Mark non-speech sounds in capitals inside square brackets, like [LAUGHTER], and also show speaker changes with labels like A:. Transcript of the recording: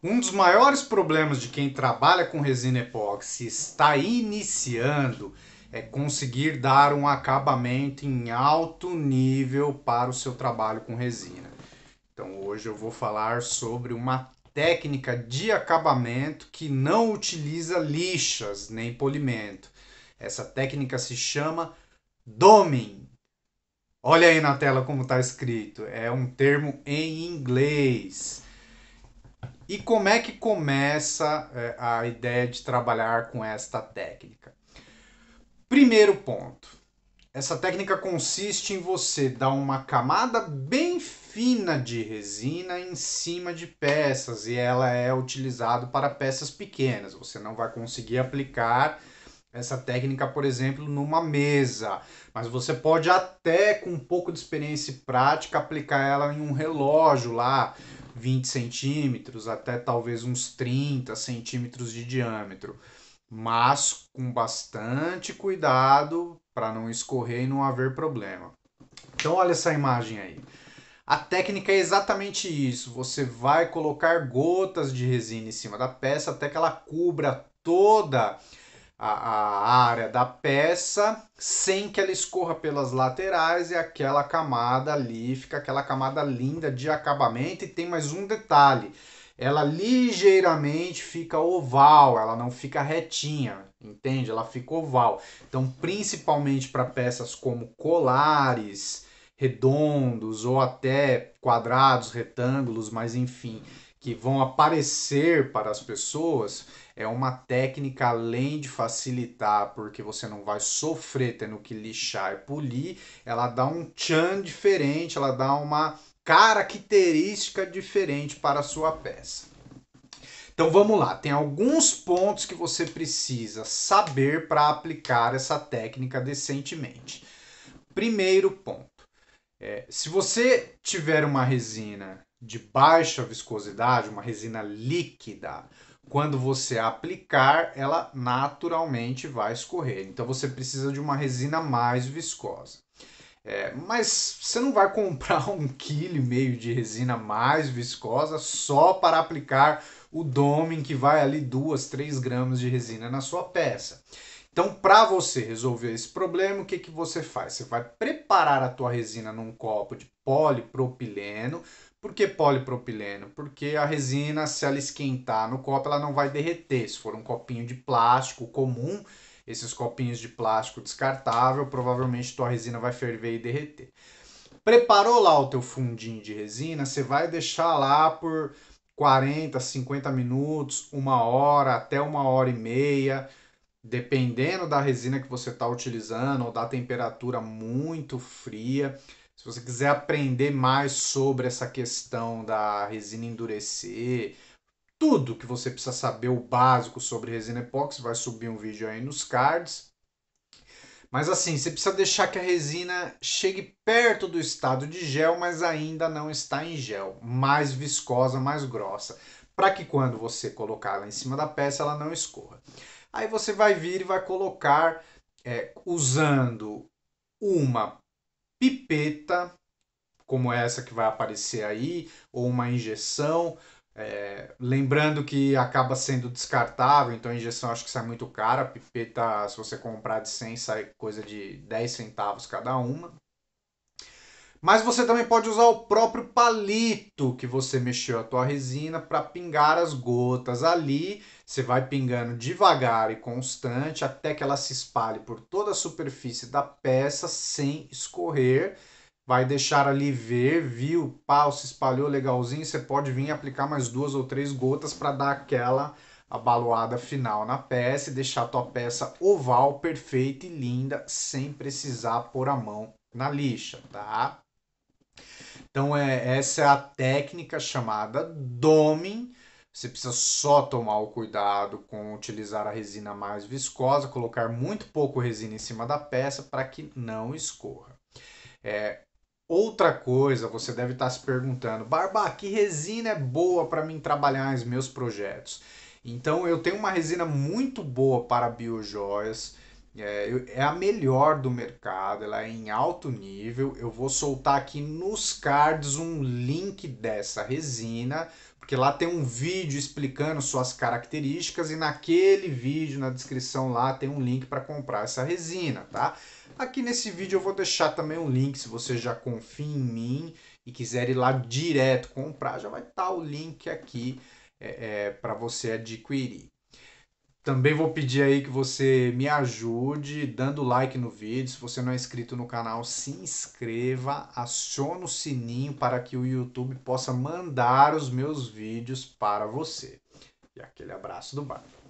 A: Um dos maiores problemas de quem trabalha com resina epóxi está iniciando é conseguir dar um acabamento em alto nível para o seu trabalho com resina. Então hoje eu vou falar sobre uma técnica de acabamento que não utiliza lixas nem polimento. Essa técnica se chama doming. Olha aí na tela como está escrito, é um termo em inglês. E como é que começa é, a ideia de trabalhar com esta técnica? Primeiro ponto. Essa técnica consiste em você dar uma camada bem fina de resina em cima de peças e ela é utilizada para peças pequenas. Você não vai conseguir aplicar essa técnica, por exemplo, numa mesa, mas você pode até com um pouco de experiência e prática aplicar ela em um relógio lá, 20 centímetros até talvez uns 30 centímetros de diâmetro, mas com bastante cuidado para não escorrer e não haver problema. Então olha essa imagem aí. A técnica é exatamente isso. Você vai colocar gotas de resina em cima da peça até que ela cubra toda a, a área da peça sem que ela escorra pelas laterais e aquela camada ali fica aquela camada linda de acabamento. E tem mais um detalhe: ela ligeiramente fica oval, ela não fica retinha, entende? Ela fica oval. Então, principalmente para peças como colares redondos ou até quadrados, retângulos, mas enfim, que vão aparecer para as pessoas, é uma técnica além de facilitar, porque você não vai sofrer tendo que lixar e polir, ela dá um tchan diferente, ela dá uma característica diferente para a sua peça. Então vamos lá, tem alguns pontos que você precisa saber para aplicar essa técnica decentemente. Primeiro ponto é, se você tiver uma resina de baixa viscosidade, uma resina líquida, quando você aplicar, ela naturalmente vai escorrer. Então você precisa de uma resina mais viscosa. É, mas você não vai [LAUGHS] comprar um quilo e meio de resina mais viscosa só para aplicar o doming que vai ali 2, 3 gramas de resina na sua peça. Então, para você resolver esse problema, o que, que você faz? Você vai preparar a tua resina num copo de polipropileno. Por que polipropileno? Porque a resina, se ela esquentar no copo, ela não vai derreter. Se for um copinho de plástico comum, esses copinhos de plástico descartável, provavelmente tua resina vai ferver e derreter. Preparou lá o teu fundinho de resina, você vai deixar lá por 40, 50 minutos, uma hora, até uma hora e meia dependendo da resina que você está utilizando ou da temperatura muito fria. Se você quiser aprender mais sobre essa questão da resina endurecer, tudo que você precisa saber, o básico sobre resina epóxi, vai subir um vídeo aí nos cards. Mas assim, você precisa deixar que a resina chegue perto do estado de gel, mas ainda não está em gel, mais viscosa, mais grossa, para que quando você colocar ela em cima da peça ela não escorra. Aí você vai vir e vai colocar é, usando uma pipeta, como essa que vai aparecer aí, ou uma injeção. É, lembrando que acaba sendo descartável, então a injeção acho que sai muito cara. A pipeta, se você comprar de 100, sai coisa de 10 centavos cada uma. Mas você também pode usar o próprio palito que você mexeu a tua resina para pingar as gotas ali. Você vai pingando devagar e constante até que ela se espalhe por toda a superfície da peça sem escorrer. Vai deixar ali ver, viu? Pau se espalhou legalzinho. Você pode vir aplicar mais duas ou três gotas para dar aquela abaloada final na peça e deixar a tua peça oval, perfeita e linda, sem precisar pôr a mão na lixa, tá? Então, é, essa é a técnica chamada doming. Você precisa só tomar o cuidado com utilizar a resina mais viscosa, colocar muito pouco resina em cima da peça para que não escorra. É, outra coisa, você deve estar tá se perguntando, Barba, que resina é boa para mim trabalhar nos meus projetos? Então eu tenho uma resina muito boa para biojoias, é, é a melhor do mercado, ela é em alto nível. Eu vou soltar aqui nos cards um link dessa resina, porque lá tem um vídeo explicando suas características e naquele vídeo, na descrição lá, tem um link para comprar essa resina, tá? Aqui nesse vídeo eu vou deixar também um link, se você já confia em mim e quiser ir lá direto comprar, já vai estar tá o link aqui é, é para você adquirir. Também vou pedir aí que você me ajude dando like no vídeo. Se você não é inscrito no canal, se inscreva, acione o sininho para que o YouTube possa mandar os meus vídeos para você. E aquele abraço do Barba.